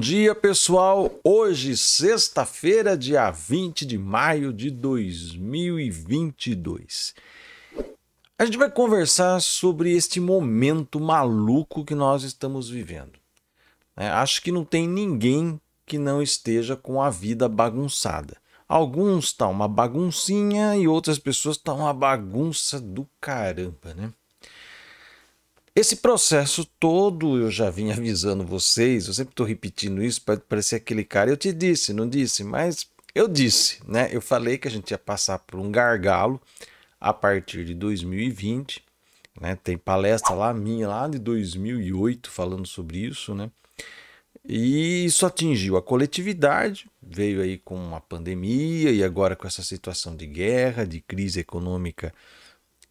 dia, pessoal! Hoje, sexta-feira, dia 20 de maio de 2022. A gente vai conversar sobre este momento maluco que nós estamos vivendo. É, acho que não tem ninguém que não esteja com a vida bagunçada. Alguns tá uma baguncinha e outras pessoas tá uma bagunça do caramba, né? Esse processo todo eu já vim avisando vocês, eu sempre estou repetindo isso para parecer aquele cara. Eu te disse, não disse, mas eu disse, né? Eu falei que a gente ia passar por um gargalo a partir de 2020, né? Tem palestra lá minha, lá de 2008, falando sobre isso, né? E isso atingiu a coletividade, veio aí com a pandemia e agora com essa situação de guerra, de crise econômica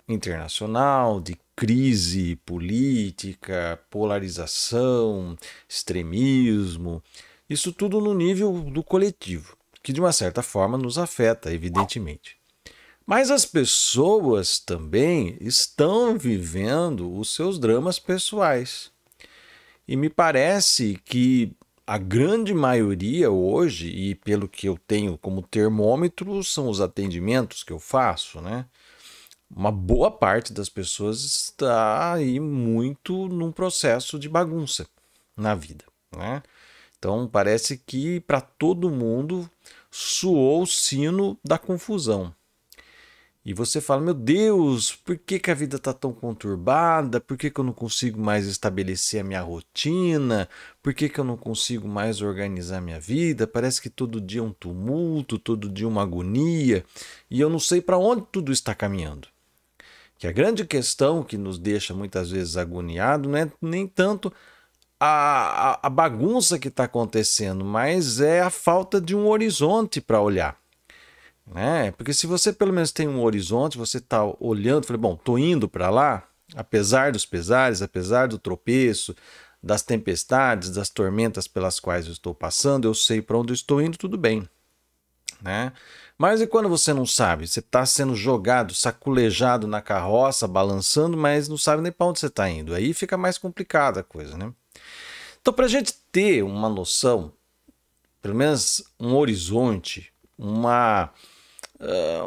internacional, de crise política, polarização, extremismo, isso tudo no nível do coletivo, que de uma certa forma nos afeta, evidentemente. Mas as pessoas também estão vivendo os seus dramas pessoais. E me parece que a grande maioria hoje, e pelo que eu tenho como termômetro, são os atendimentos que eu faço, né? uma boa parte das pessoas está aí muito num processo de bagunça na vida, né? Então parece que para todo mundo soou o sino da confusão. E você fala, meu Deus, por que, que a vida está tão conturbada? Por que, que eu não consigo mais estabelecer a minha rotina? Por que, que eu não consigo mais organizar a minha vida? Parece que todo dia é um tumulto, todo dia é uma agonia, e eu não sei para onde tudo está caminhando. Que a grande questão que nos deixa muitas vezes agoniado não é nem tanto a, a, a bagunça que está acontecendo, mas é a falta de um horizonte para olhar. Né? Porque se você pelo menos tem um horizonte, você está olhando, falei, bom, estou indo para lá, apesar dos pesares, apesar do tropeço, das tempestades, das tormentas pelas quais eu estou passando, eu sei para onde eu estou indo, tudo bem, né? Mas e quando você não sabe? Você está sendo jogado, saculejado na carroça, balançando, mas não sabe nem para onde você está indo. Aí fica mais complicada a coisa, né? Então, para a gente ter uma noção, pelo menos um horizonte, uma,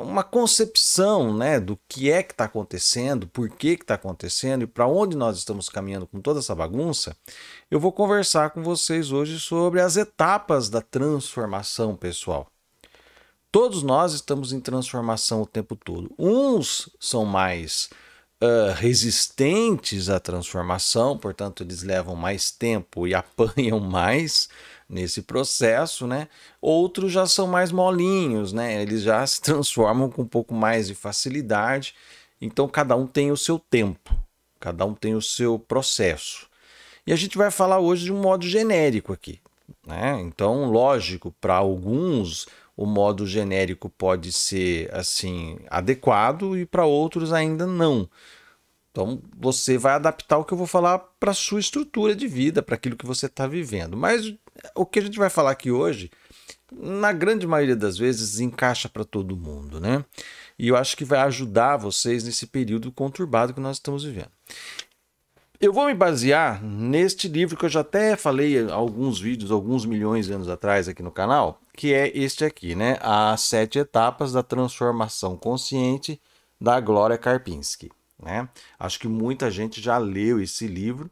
uma concepção né, do que é que está acontecendo, por que está acontecendo e para onde nós estamos caminhando com toda essa bagunça, eu vou conversar com vocês hoje sobre as etapas da transformação pessoal. Todos nós estamos em transformação o tempo todo. Uns são mais uh, resistentes à transformação, portanto, eles levam mais tempo e apanham mais nesse processo, né? Outros já são mais molinhos, né? Eles já se transformam com um pouco mais de facilidade. Então, cada um tem o seu tempo, cada um tem o seu processo. E a gente vai falar hoje de um modo genérico aqui. Né? Então, lógico, para alguns o modo genérico pode ser assim adequado e para outros ainda não. Então você vai adaptar o que eu vou falar para sua estrutura de vida, para aquilo que você está vivendo. Mas o que a gente vai falar aqui hoje, na grande maioria das vezes, encaixa para todo mundo, né? E eu acho que vai ajudar vocês nesse período conturbado que nós estamos vivendo. Eu vou me basear neste livro que eu já até falei alguns vídeos, alguns milhões de anos atrás aqui no canal, que é este aqui, né? As Sete Etapas da Transformação Consciente da Glória Karpinski. Né? Acho que muita gente já leu esse livro.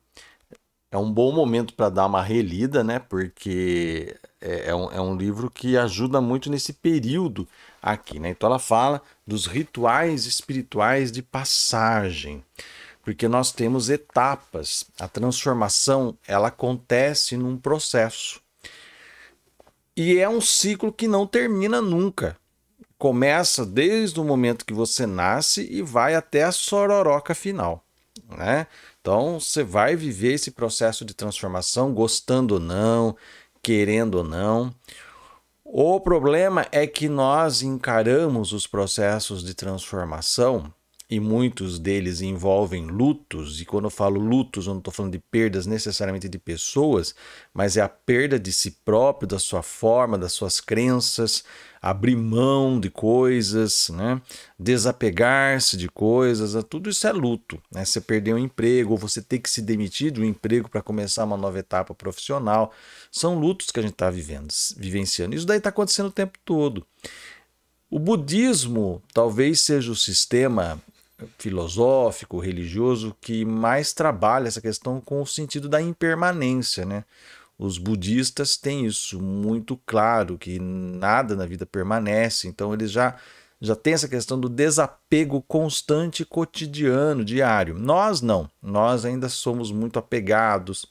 É um bom momento para dar uma relida, né? Porque é, é um, é um livro que ajuda muito nesse período aqui, né? Então ela fala dos rituais espirituais de passagem porque nós temos etapas. A transformação ela acontece num processo. E é um ciclo que não termina nunca. Começa desde o momento que você nasce e vai até a sororoca final, né? Então, você vai viver esse processo de transformação gostando ou não, querendo ou não. O problema é que nós encaramos os processos de transformação e muitos deles envolvem lutos, e quando eu falo lutos, eu não estou falando de perdas necessariamente de pessoas, mas é a perda de si próprio, da sua forma, das suas crenças, abrir mão de coisas, né? desapegar-se de coisas, é tudo isso é luto. Né? Você perder um emprego, ou você ter que se demitir do emprego para começar uma nova etapa profissional, são lutos que a gente está vivendo, vivenciando. Isso daí está acontecendo o tempo todo. O budismo talvez seja o sistema filosófico, religioso, que mais trabalha essa questão com o sentido da impermanência, né? Os budistas têm isso muito claro, que nada na vida permanece, então eles já já tem essa questão do desapego constante, cotidiano, diário. Nós não, nós ainda somos muito apegados.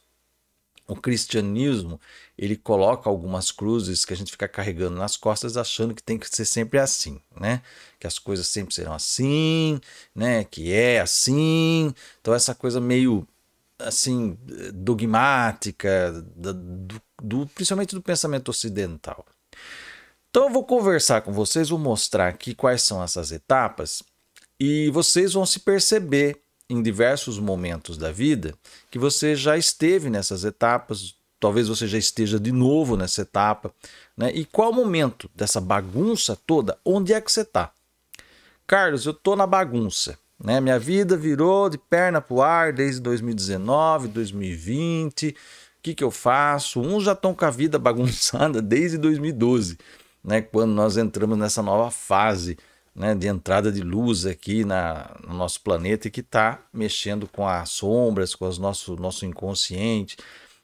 O cristianismo ele coloca algumas cruzes que a gente fica carregando nas costas, achando que tem que ser sempre assim, né? Que as coisas sempre serão assim, né? Que é assim. Então, essa coisa meio assim dogmática do, do principalmente do pensamento ocidental. Então eu vou conversar com vocês, vou mostrar aqui quais são essas etapas e vocês vão se perceber em diversos momentos da vida que você já esteve nessas etapas Talvez você já esteja de novo nessa etapa. Né? E qual o momento dessa bagunça toda? Onde é que você está? Carlos, eu estou na bagunça. Né? Minha vida virou de perna para o ar desde 2019, 2020. O que, que eu faço? Uns já estão com a vida bagunçada desde 2012, né? quando nós entramos nessa nova fase né? de entrada de luz aqui na, no nosso planeta e que está mexendo com as sombras, com o nosso, nosso inconsciente.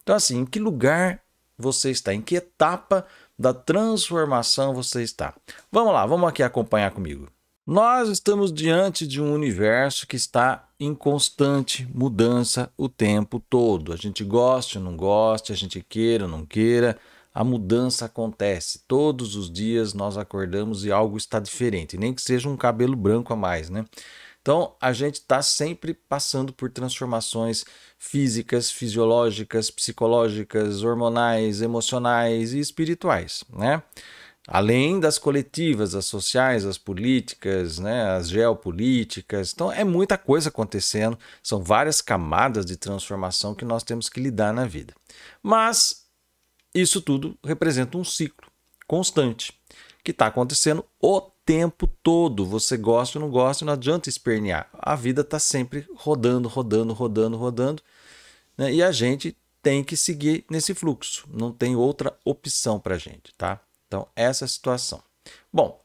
Então, assim, em que lugar você está? Em que etapa da transformação você está? Vamos lá, vamos aqui acompanhar comigo. Nós estamos diante de um universo que está em constante mudança o tempo todo. A gente goste ou não goste, a gente queira ou não queira, a mudança acontece. Todos os dias nós acordamos e algo está diferente, nem que seja um cabelo branco a mais, né? Então, a gente está sempre passando por transformações físicas, fisiológicas, psicológicas, hormonais, emocionais e espirituais, né? Além das coletivas, as sociais, as políticas, né, as geopolíticas. Então, é muita coisa acontecendo, são várias camadas de transformação que nós temos que lidar na vida. Mas isso tudo representa um ciclo constante que está acontecendo o tempo todo, você gosta ou não gosta, não adianta espernear. A vida está sempre rodando, rodando, rodando, rodando, né? e a gente tem que seguir nesse fluxo, não tem outra opção para a gente, tá? Então, essa é a situação. Bom,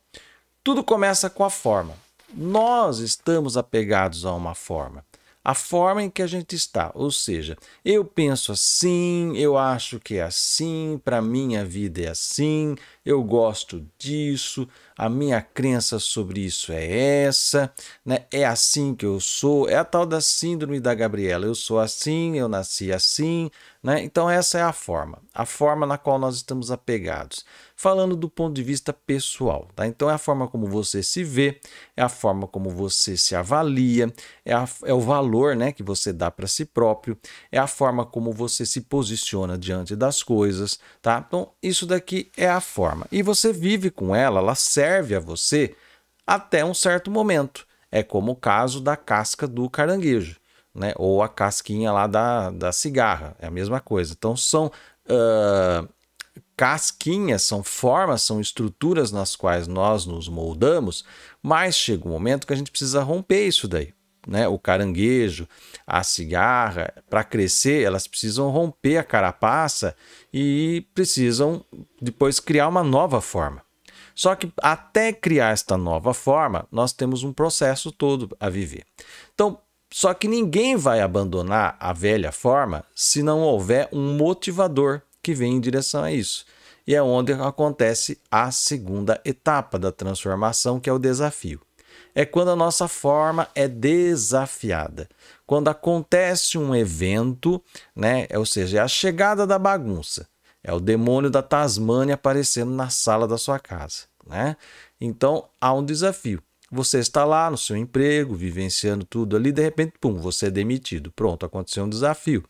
tudo começa com a forma. Nós estamos apegados a uma forma a forma em que a gente está. Ou seja, eu penso assim, eu acho que é assim, para mim a vida é assim, eu gosto disso, a minha crença sobre isso é essa, né? é assim que eu sou. É a tal da síndrome da Gabriela: eu sou assim, eu nasci assim, né? Então, essa é a forma, a forma na qual nós estamos apegados. Falando do ponto de vista pessoal, tá? então é a forma como você se vê, é a forma como você se avalia, é, a, é o valor né, que você dá para si próprio, é a forma como você se posiciona diante das coisas. Tá? Então, isso daqui é a forma. E você vive com ela, ela serve a você até um certo momento. É como o caso da casca do caranguejo né? Ou a casquinha lá da, da cigarra, é a mesma coisa. Então são uh, casquinhas, são formas, são estruturas nas quais nós nos moldamos, mas chega um momento que a gente precisa romper isso daí. Né, o caranguejo, a cigarra, para crescer, elas precisam romper a carapaça e precisam depois criar uma nova forma. Só que até criar esta nova forma, nós temos um processo todo a viver. Então, só que ninguém vai abandonar a velha forma se não houver um motivador que vem em direção a isso. E é onde acontece a segunda etapa da transformação, que é o desafio. É quando a nossa forma é desafiada. Quando acontece um evento, né? É, ou seja, é a chegada da bagunça. É o demônio da Tasmânia aparecendo na sala da sua casa. Né? Então há um desafio. Você está lá no seu emprego, vivenciando tudo ali, de repente, pum, você é demitido. Pronto, aconteceu um desafio.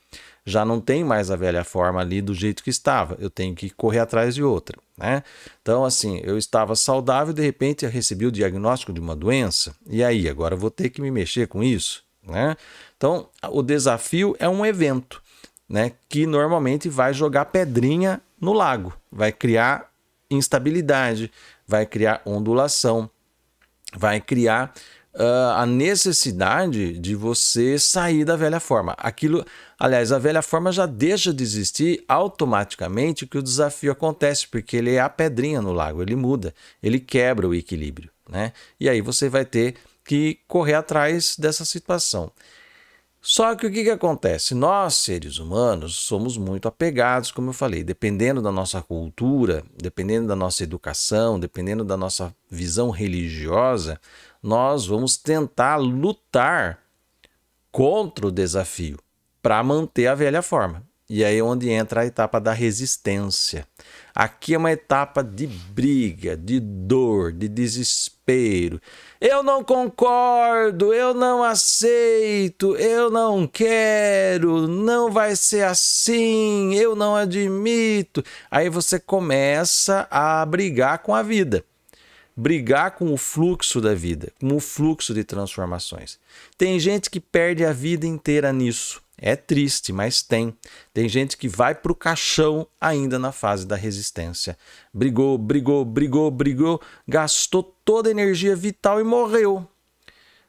Já não tem mais a velha forma ali do jeito que estava. Eu tenho que correr atrás de outra, né? Então, assim, eu estava saudável, de repente eu recebi o diagnóstico de uma doença. E aí, agora vou ter que me mexer com isso, né? Então, o desafio é um evento, né, que normalmente vai jogar pedrinha no lago, vai criar instabilidade, vai criar ondulação, vai criar uh, a necessidade de você sair da velha forma. Aquilo, aliás, a velha forma já deixa de existir automaticamente que o desafio acontece, porque ele é a pedrinha no lago, ele muda, ele quebra o equilíbrio, né? E aí você vai ter que correr atrás dessa situação. Só que o que, que acontece? Nós, seres humanos, somos muito apegados, como eu falei, dependendo da nossa cultura, dependendo da nossa educação, dependendo da nossa visão religiosa, nós vamos tentar lutar contra o desafio para manter a velha forma. E aí é onde entra a etapa da resistência. Aqui é uma etapa de briga, de dor, de desespero. Eu não concordo, eu não aceito, eu não quero, não vai ser assim, eu não admito. Aí você começa a brigar com a vida brigar com o fluxo da vida, com o fluxo de transformações. Tem gente que perde a vida inteira nisso. É triste, mas tem. Tem gente que vai para o caixão ainda na fase da resistência. Brigou, brigou, brigou, brigou, gastou toda a energia vital e morreu.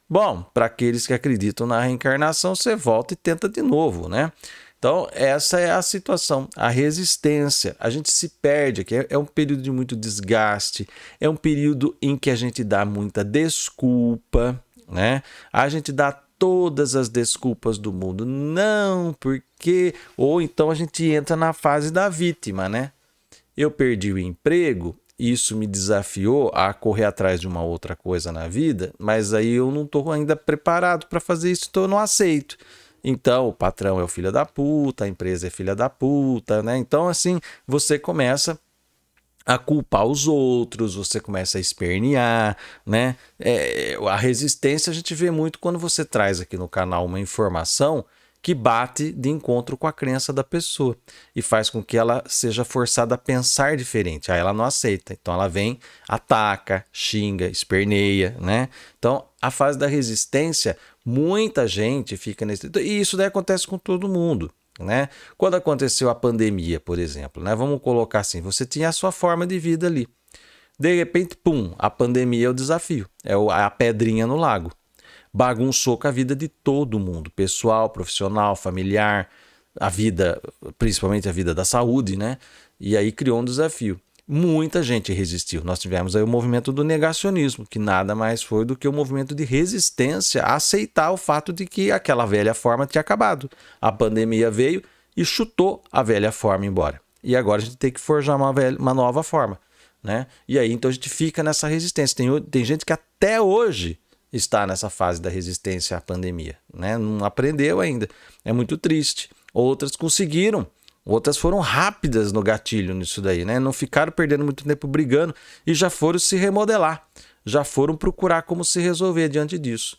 Bom, para aqueles que acreditam na reencarnação, você volta e tenta de novo, né? Então, essa é a situação, a resistência. A gente se perde aqui. É, é um período de muito desgaste, é um período em que a gente dá muita desculpa, né? A gente dá todas as desculpas do mundo. Não, porque. Ou então a gente entra na fase da vítima, né? Eu perdi o emprego, isso me desafiou a correr atrás de uma outra coisa na vida, mas aí eu não estou ainda preparado para fazer isso, então eu não aceito. Então, o patrão é o filho da puta, a empresa é filha da puta, né? Então, assim, você começa a culpar os outros, você começa a espernear, né? É, a resistência a gente vê muito quando você traz aqui no canal uma informação que bate de encontro com a crença da pessoa e faz com que ela seja forçada a pensar diferente. Aí ela não aceita, então ela vem, ataca, xinga, esperneia, né? Então a fase da resistência, muita gente fica nesse. E isso daí acontece com todo mundo. Né? Quando aconteceu a pandemia, por exemplo, né? vamos colocar assim: você tinha a sua forma de vida ali. De repente, pum, a pandemia é o desafio, é a pedrinha no lago. Bagunçou com a vida de todo mundo, pessoal, profissional, familiar, a vida, principalmente a vida da saúde, né? E aí criou um desafio muita gente resistiu. Nós tivemos aí o movimento do negacionismo, que nada mais foi do que o um movimento de resistência a aceitar o fato de que aquela velha forma tinha acabado. A pandemia veio e chutou a velha forma embora. E agora a gente tem que forjar uma, velha, uma nova forma. Né? E aí então a gente fica nessa resistência. Tem, tem gente que até hoje está nessa fase da resistência à pandemia, né? Não aprendeu ainda. É muito triste. Outras conseguiram Outras foram rápidas no gatilho nisso daí, né? Não ficaram perdendo muito tempo brigando e já foram se remodelar, já foram procurar como se resolver diante disso,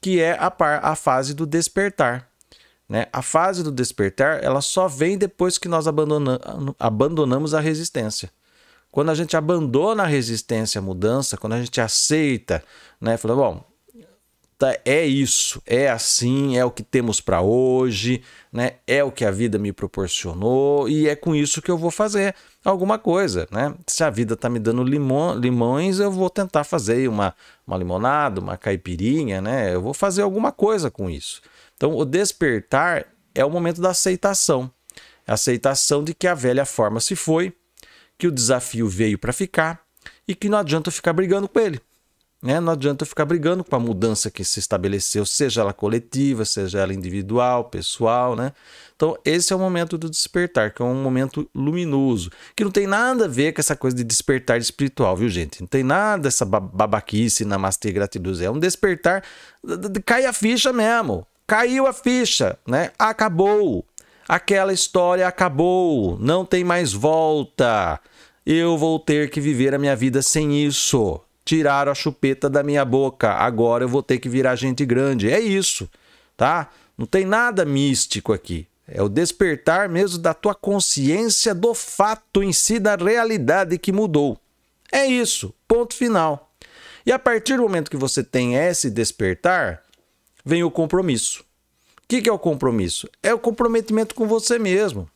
que é a, par, a fase do despertar. Né? A fase do despertar ela só vem depois que nós abandona, abandonamos a resistência. Quando a gente abandona a resistência à mudança, quando a gente aceita, né? Fala, bom, tá, é isso, é assim, é o que temos para hoje, né? É o que a vida me proporcionou e é com isso que eu vou fazer alguma coisa, né? Se a vida tá me dando limão, limões, eu vou tentar fazer uma, uma limonada, uma caipirinha, né? Eu vou fazer alguma coisa com isso. Então, o despertar é o momento da aceitação. A aceitação de que a velha forma se foi, que o desafio veio para ficar e que não adianta ficar brigando com ele. Né? Não adianta eu ficar brigando com a mudança que se estabeleceu, seja ela coletiva, seja ela individual, pessoal. Né? Então, esse é o momento do despertar, que é um momento luminoso, que não tem nada a ver com essa coisa de despertar espiritual, viu, gente? Não tem nada essa babaquice, namastê, gratidão. É um despertar, cai a ficha mesmo. Caiu a ficha, né? Acabou. Aquela história acabou. Não tem mais volta. Eu vou ter que viver a minha vida sem isso tiraram a chupeta da minha boca, agora eu vou ter que virar gente grande. É isso, tá? Não tem nada místico aqui. É o despertar mesmo da tua consciência do fato em si, da realidade que mudou. É isso, ponto final. E a partir do momento que você tem esse despertar, vem o compromisso. O que, que é o compromisso? É o comprometimento com você mesmo.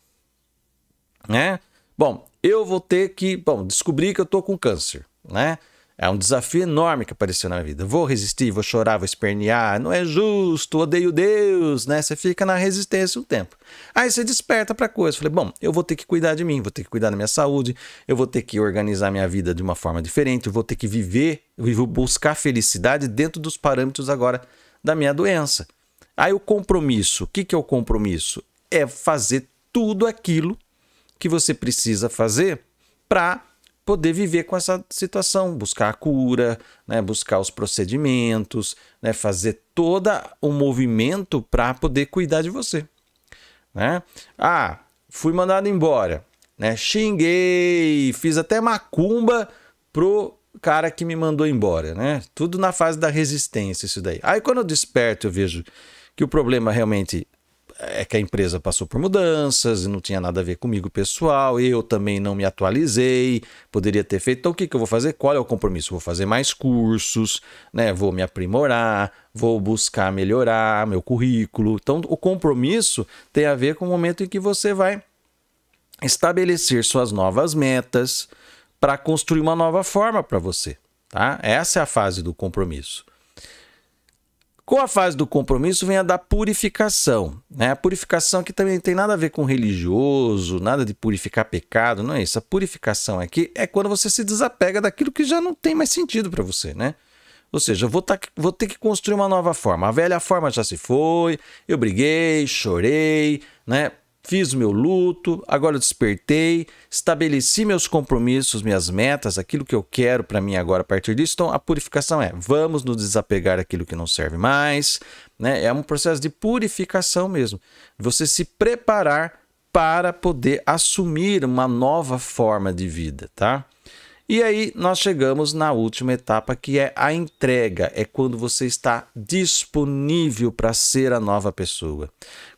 Né? Bom, eu vou ter que. Bom, descobri que eu tô com câncer. Né? É um desafio enorme que apareceu na minha vida. Vou resistir, vou chorar, vou espernear, não é justo, odeio Deus, né? Você fica na resistência um tempo. Aí você desperta para coisa. Falei, bom, eu vou ter que cuidar de mim, vou ter que cuidar da minha saúde, eu vou ter que organizar minha vida de uma forma diferente, eu vou ter que viver, eu vou buscar felicidade dentro dos parâmetros agora da minha doença. Aí o compromisso, o que, que é o compromisso? É fazer tudo aquilo que você precisa fazer para poder viver com essa situação, buscar a cura, né, buscar os procedimentos, né, fazer todo o um movimento para poder cuidar de você. Né? Ah, fui mandado embora, né? xinguei, fiz até macumba pro cara que me mandou embora, né? Tudo na fase da resistência isso daí. Aí quando eu desperto eu vejo que o problema realmente é que a empresa passou por mudanças e não tinha nada a ver comigo pessoal, eu também não me atualizei, poderia ter feito. Então, o que, que eu vou fazer? Qual é o compromisso? Vou fazer mais cursos, né? vou me aprimorar, vou buscar melhorar meu currículo. Então, o compromisso tem a ver com o momento em que você vai estabelecer suas novas metas para construir uma nova forma para você. Tá? Essa é a fase do compromisso. Com a fase do compromisso vem a da purificação. Né? A purificação aqui também não tem nada a ver com religioso, nada de purificar pecado, não é isso. A purificação aqui é quando você se desapega daquilo que já não tem mais sentido para você, né? Ou seja, vou, tá, vou ter que construir uma nova forma. A velha forma já se foi, eu briguei, chorei, né? fiz o meu luto, agora despertei, estabeleci meus compromissos, minhas metas, aquilo que eu quero para mim agora a partir disso. Então a purificação é, vamos nos desapegar daquilo que não serve mais, né? É um processo de purificação mesmo. Você se preparar para poder assumir uma nova forma de vida, tá? E aí nós chegamos na última etapa que é a entrega, é quando você está disponível para ser a nova pessoa.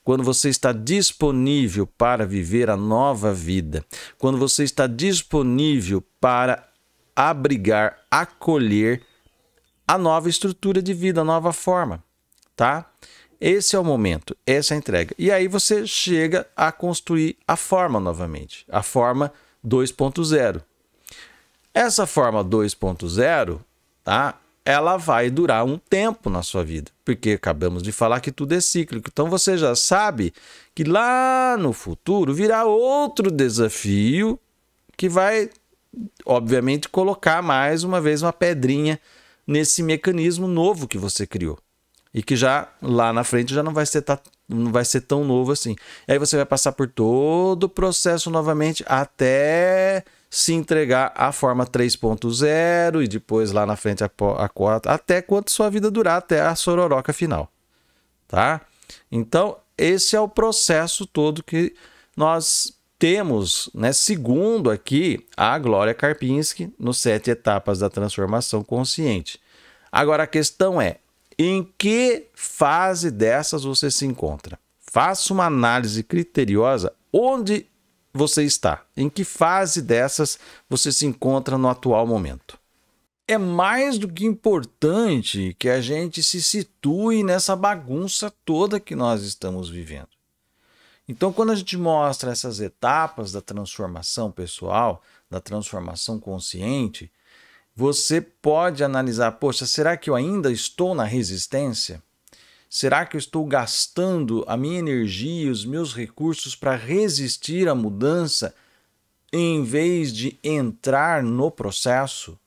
Quando você está disponível para viver a nova vida, quando você está disponível para abrigar, acolher a nova estrutura de vida, a nova forma, tá? Esse é o momento, essa é a entrega. E aí você chega a construir a forma novamente, a forma 2.0. Essa forma 2.0, tá? Ela vai durar um tempo na sua vida, porque acabamos de falar que tudo é cíclico. Então você já sabe que lá no futuro virá outro desafio que vai, obviamente, colocar mais uma vez uma pedrinha nesse mecanismo novo que você criou e que já lá na frente já não vai ser não vai ser tão novo assim. E aí você vai passar por todo o processo novamente até se entregar à forma 3.0 e depois lá na frente a, 4, até quanto sua vida durar, até a sororoca final. Tá? Então, esse é o processo todo que nós temos, né, segundo aqui a Glória Karpinski, nos sete etapas da transformação consciente. Agora a questão é, em que fase dessas você se encontra? Faça uma análise criteriosa onde você está? Em que fase dessas você se encontra no atual momento? É mais do que importante que a gente se situe nessa bagunça toda que nós estamos vivendo. Então, quando a gente mostra essas etapas da transformação pessoal, da transformação consciente, você pode analisar: poxa, será que eu ainda estou na resistência? Será que eu estou gastando a minha energia, e os meus recursos para resistir à mudança em vez de entrar no processo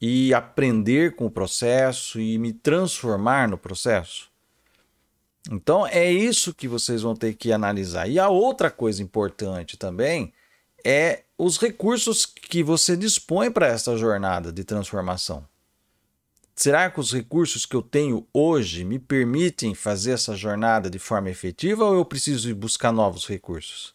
e aprender com o processo e me transformar no processo? Então é isso que vocês vão ter que analisar. E a outra coisa importante também é os recursos que você dispõe para essa jornada de transformação. Será que os recursos que eu tenho hoje me permitem fazer essa jornada de forma efetiva ou eu preciso ir buscar novos recursos?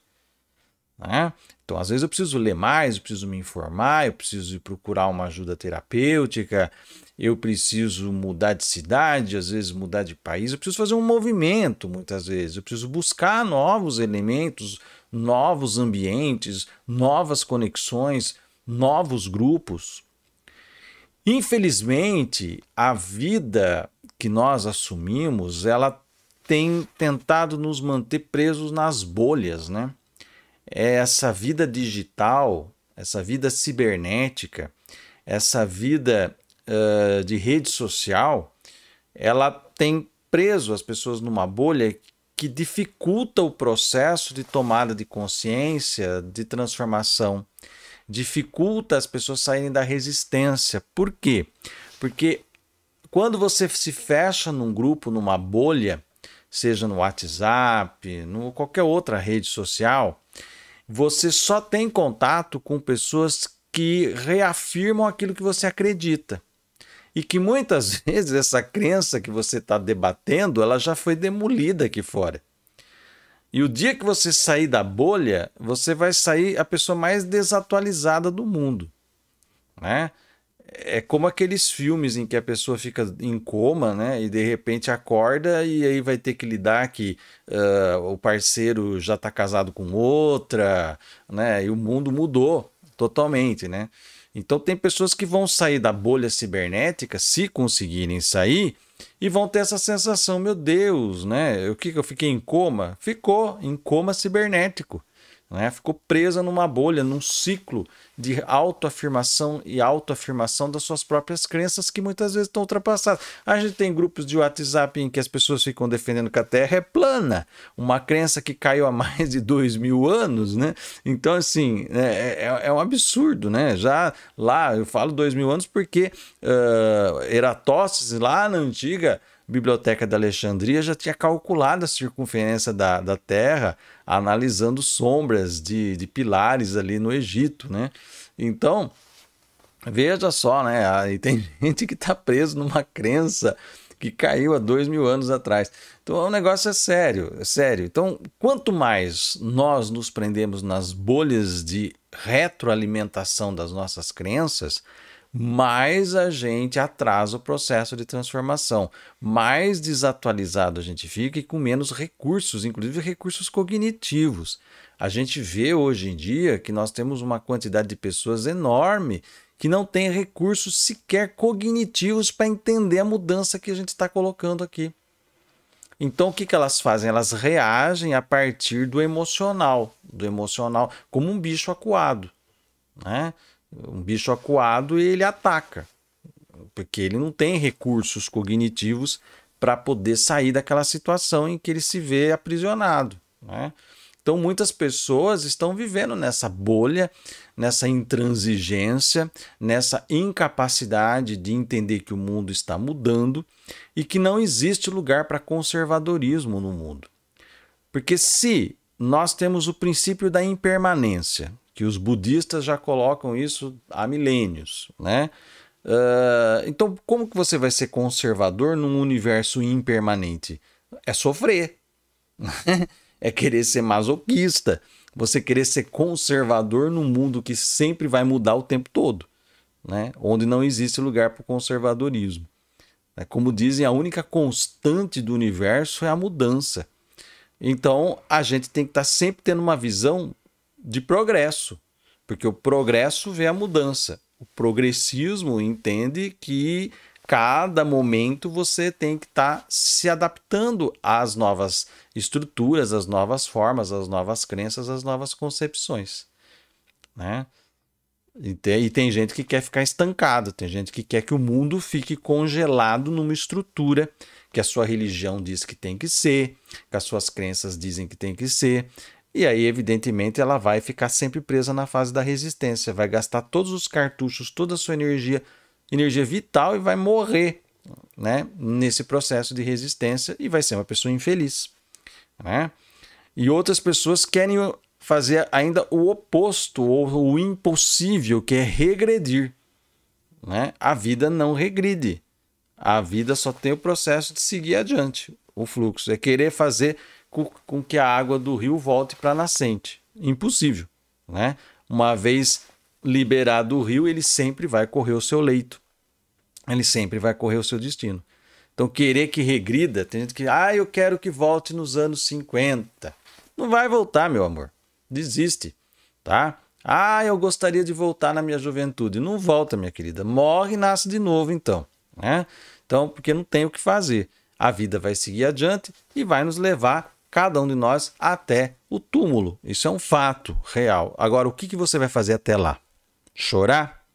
Né? Então, às vezes eu preciso ler mais, eu preciso me informar, eu preciso ir procurar uma ajuda terapêutica, eu preciso mudar de cidade, às vezes mudar de país, eu preciso fazer um movimento muitas vezes, eu preciso buscar novos elementos, novos ambientes, novas conexões, novos grupos. Infelizmente, a vida que nós assumimos, ela tem tentado nos manter presos nas bolhas, né? É essa vida digital, essa vida cibernética, essa vida uh, de rede social, ela tem preso as pessoas numa bolha que dificulta o processo de tomada de consciência, de transformação dificulta as pessoas saírem da resistência. Por quê? Porque quando você se fecha num grupo, numa bolha, seja no WhatsApp, no qualquer outra rede social, você só tem contato com pessoas que reafirmam aquilo que você acredita. E que muitas vezes essa crença que você está debatendo, ela já foi demolida aqui fora. E o dia que você sair da bolha, você vai sair a pessoa mais desatualizada do mundo, né? É como aqueles filmes em que a pessoa fica em coma, né? E de repente acorda e aí vai ter que lidar que uh, o parceiro já está casado com outra, né? E o mundo mudou totalmente, né? Então tem pessoas que vão sair da bolha cibernética, se conseguirem sair, e vão ter essa sensação, meu Deus, né? O que eu fiquei em coma? Ficou em coma cibernético. Né? Ficou presa numa bolha, num ciclo de autoafirmação e autoafirmação das suas próprias crenças que muitas vezes estão ultrapassadas. A gente tem grupos de WhatsApp em que as pessoas ficam defendendo que a Terra é plana, uma crença que caiu há mais de dois mil anos, né? Então, assim, né, é, é, é um absurdo, né? Já lá, eu falo dois mil anos porque uh, Eratóstenes, lá na antiga Biblioteca da Alexandria já tinha calculado a circunferência da, da Terra, analisando sombras de, de pilares ali no Egito, né? Então, veja só, né? Aí tem gente que está preso numa crença que caiu há dois mil anos atrás. Então, o negócio é sério, é sério. Então, quanto mais nós nos prendemos nas bolhas de retroalimentação das nossas crenças, mais a gente atrasa o processo de transformação, mais desatualizado a gente fica e com menos recursos, inclusive recursos cognitivos. A gente vê hoje em dia que nós temos uma quantidade de pessoas enorme que não tem recursos sequer cognitivos para entender a mudança que a gente está colocando aqui. Então, o que, que elas fazem? Elas reagem a partir do emocional, do emocional, como um bicho acuado. Né? um bicho acuado e ele ataca, porque ele não tem recursos cognitivos para poder sair daquela situação em que ele se vê aprisionado. Né? Então, muitas pessoas estão vivendo nessa bolha, nessa intransigência, nessa incapacidade de entender que o mundo está mudando e que não existe lugar para conservadorismo no mundo. Porque se nós temos o princípio da impermanência, que os budistas já colocam isso há milênios, né? Uh, então, como que você vai ser conservador num universo impermanente? É sofrer, é querer ser masoquista, você querer ser conservador num mundo que sempre vai mudar o tempo todo, né? Onde não existe lugar para o conservadorismo. É, como dizem, a única constante do universo é a mudança. Então, a gente tem que estar tá sempre tendo uma visão de progresso, porque o progresso vê a mudança. O progressismo entende que cada momento você tem que estar tá se adaptando às novas estruturas, às novas formas, às novas crenças, às novas concepções, né? E tem, e tem gente que quer ficar estancado, tem gente que quer que o mundo fique congelado numa estrutura que a sua religião diz que tem que ser, que as suas crenças dizem que tem que ser, e aí, evidentemente, ela vai ficar sempre presa na fase da resistência, vai gastar todos os cartuchos, toda a sua energia, energia vital e vai morrer, né, nesse processo de resistência e vai ser uma pessoa infeliz, né? E outras pessoas querem fazer ainda o oposto ou o impossível, que é regredir, né? A vida não regride. A vida só tem o processo de seguir adiante. O fluxo é querer fazer com que a água do rio volte para a nascente. Impossível, né? Uma vez liberado o rio, ele sempre vai correr o seu leito. Ele sempre vai correr o seu destino. Então, querer que regrida, tem gente que, ah, eu quero que volte nos anos 50. Não vai voltar, meu amor. Desiste, tá? Ah, eu gostaria de voltar na minha juventude. Não volta, minha querida. Morre e nasce de novo, então, né? Então, porque não tem o que fazer. A vida vai seguir adiante e vai nos levar cada um de nós até o túmulo. Isso é um fato real. Agora, o que, você vai fazer até lá? Chorar?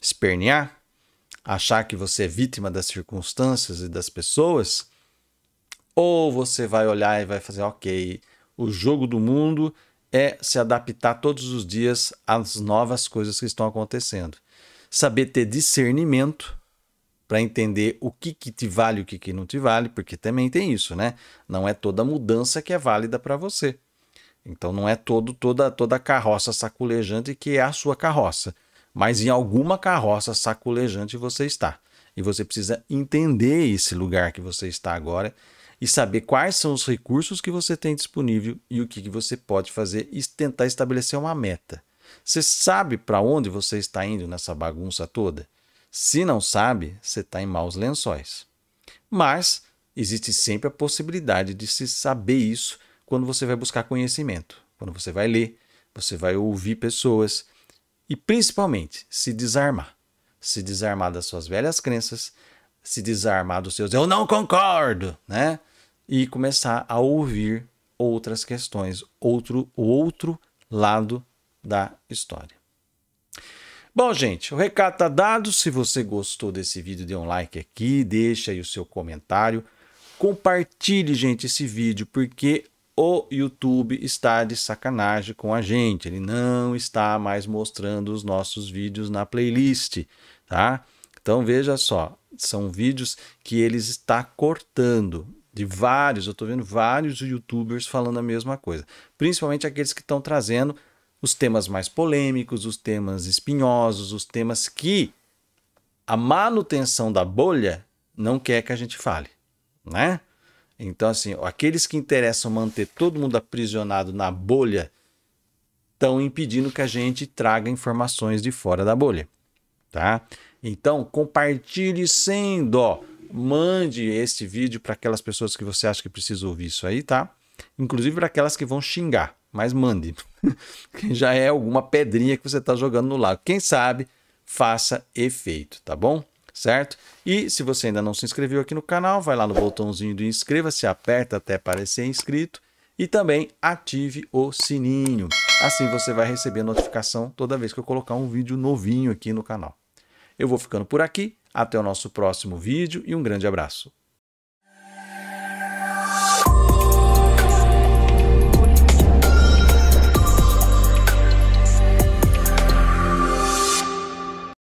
Espernear? Achar que você é vítima das circunstâncias e das pessoas? Ou você vai olhar e vai fazer, ok, o jogo do mundo é se adaptar todos os dias às novas coisas que estão acontecendo. Saber ter discernimento para entender o que, que te vale e o que, que não te vale, porque também tem isso, né? Não é toda mudança que é válida para você. Então não é todo toda toda carroça saculejante que é a sua carroça, mas em alguma carroça saculejante você está. E você precisa entender esse lugar que você está agora e saber quais são os recursos que você tem disponível e o que, que você pode fazer e tentar estabelecer uma meta. Você sabe para onde você está indo nessa bagunça toda? Se não sabe, você está em maus lençóis. Mas existe sempre a possibilidade de se saber isso quando você vai buscar conhecimento, quando você vai ler, você vai ouvir pessoas e principalmente se desarmar. Se desarmar das suas velhas crenças, se desarmar dos seus eu não concordo, né? E começar a ouvir outras questões, outro outro lado da história. Bom, gente, o recado tá dado. Se você gostou desse vídeo, dê um like aqui, deixa aí o seu comentário. Compartilhe, gente, esse vídeo, porque o YouTube está de sacanagem com a gente. Ele não está mais mostrando os nossos vídeos na playlist, tá? Então veja só, são vídeos que ele está cortando de vários, eu estou vendo vários youtubers falando a mesma coisa, principalmente aqueles que estão trazendo os temas mais polêmicos, os temas espinhosos, os temas que a manutenção da bolha não quer que a gente fale, né? Então, assim, aqueles que interessam manter todo mundo aprisionado na bolha estão impedindo que a gente traga informações de fora da bolha, tá? Então, compartilhe sem dó. Mande este vídeo para aquelas pessoas que você acha que precisa ouvir isso aí, tá? Inclusive para aquelas que vão xingar mas mande. Já é alguma pedrinha que você está jogando no lago. Quem sabe faça efeito, tá bom? Certo? E se você ainda não se inscreveu aqui no canal, vai lá no botãozinho do inscreva-se, aperta até parecer inscrito e também ative o sininho. Assim você vai receber notificação toda vez que eu colocar um vídeo novinho aqui no canal. Eu vou ficando por aqui, até o nosso próximo vídeo e um grande abraço.